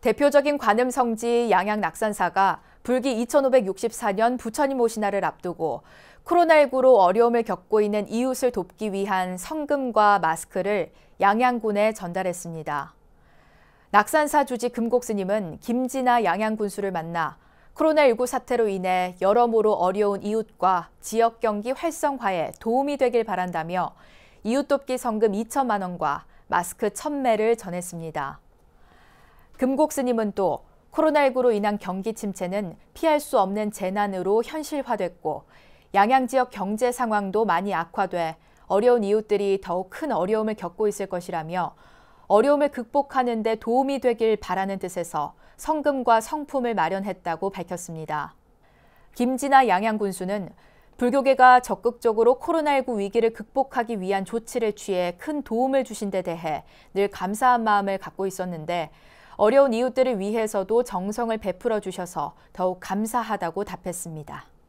대표적인 관음 성지 양양 낙산사가 불기 2564년 부처님 오신날을 앞두고 코로나19로 어려움을 겪고 있는 이웃을 돕기 위한 성금과 마스크를 양양군에 전달했습니다. 낙산사 주지 금곡스님은 김진아 양양군수를 만나 코로나19 사태로 인해 여러모로 어려운 이웃과 지역 경기 활성화에 도움이 되길 바란다며 이웃돕기 성금 2천만 원과 마스크 1매를 전했습니다. 금곡 스님은 또 코로나19로 인한 경기 침체는 피할 수 없는 재난으로 현실화됐고 양양 지역 경제 상황도 많이 악화돼 어려운 이웃들이 더욱 큰 어려움을 겪고 있을 것이라며 어려움을 극복하는 데 도움이 되길 바라는 뜻에서 성금과 성품을 마련했다고 밝혔습니다. 김진아 양양군수는 불교계가 적극적으로 코로나19 위기를 극복하기 위한 조치를 취해 큰 도움을 주신 데 대해 늘 감사한 마음을 갖고 있었는데 어려운 이웃들을 위해서도 정성을 베풀어 주셔서 더욱 감사하다고 답했습니다.